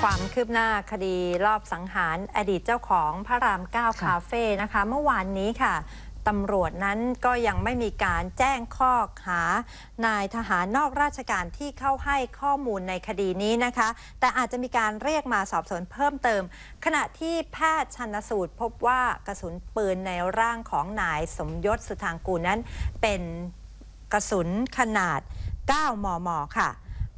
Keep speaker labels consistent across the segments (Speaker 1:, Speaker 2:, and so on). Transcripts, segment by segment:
Speaker 1: ความคืบหน้าคดีรอบสังหารอดีตเจ้าของพระรามเก้าคาเฟ่นะคะ เมื่อวานนี้ค่ะตำรวจนั้นก็ยังไม่มีการแจ้งข้อหา นายทหารนอกราชการที่เข้าให้ข้อมูลในคดีนี้นะคะ แต่อาจจะมีการเรียกมาสอบสวนเพิ่มเติม ขณะที่แพทย์ชันสูตรพบว่ากระสุนปืนในร่างของนายสมยศสุทางกูนั้น เป็นกระสุนขนาด 9 มม ค่ะ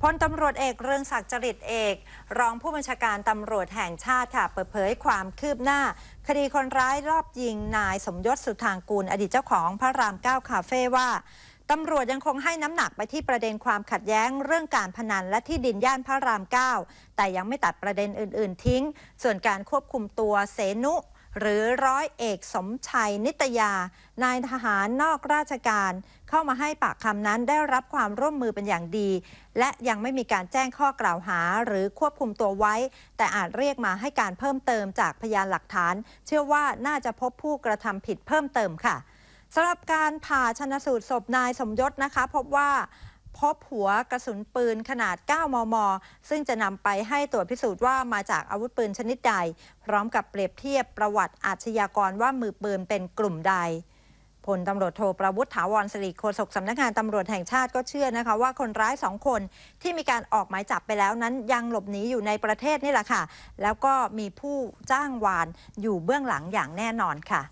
Speaker 1: พลตำรวจเอกเรืองศักดิ์จริตเอก รองผู้บัญชาการตำรวจแห่งชาติค่ะ เปิดเผยความคืบหน้า คดีคนร้ายรอบยิงนายสมยศสุทางกูลอดีตเจ้าของพระรามเก้าคาเฟ่ว่า ตำรวจยังคงให้น้ำหนักไปที่ประเด็นความขัดแย้งเรื่องการพนันและที่ดินย่านพระราม9แต่ยังไม่ตัดประเด็นอื่น ๆ ทิ้ง ส่วนการควบคุมตัวเสนุหรือร้อยเอกสมชัย นิตยา นายทหารนอกราชการ เข้ามาให้ปากคำนั้นได้รับความร่วมมือเป็นอย่างดี และยังไม่มีการแจ้งข้อกล่าวหา หรือควบคุมตัวไว้ แต่อาจเรียกมาให้การเพิ่มเติมจากพยานหลักฐาน เชื่อว่าน่าจะพบผู้กระทำผิดเพิ่มเติมค่ะสำหรับการผ่าชนะสูตรศพนายสมยศนะคะพบว่าพบหัวกระสุนปืนขนาด 9 มม ซึ่งจะนำไปให้ตรวจพิสูจน์ว่ามาจากอาวุธปืนชนิดใด พร้อมกับเปรียบเทียบประวัติอาชญากรว่ามือปืนเป็นกลุ่มใด พลตำรวจโทรประวุฒิถาวรสิริโฆษกสำนักงานตำรวจแห่งชาติก็เชื่อนะคะ ว่าคนร้ายสองคนที่มีการออกหมายจับไปแล้วนั้นยังหลบหนีอยู่ในประเทศนี่แหละค่ะ แล้วก็มีผู้จ้างวานอยู่เบื้องหลังอย่างแน่นอนค่ะ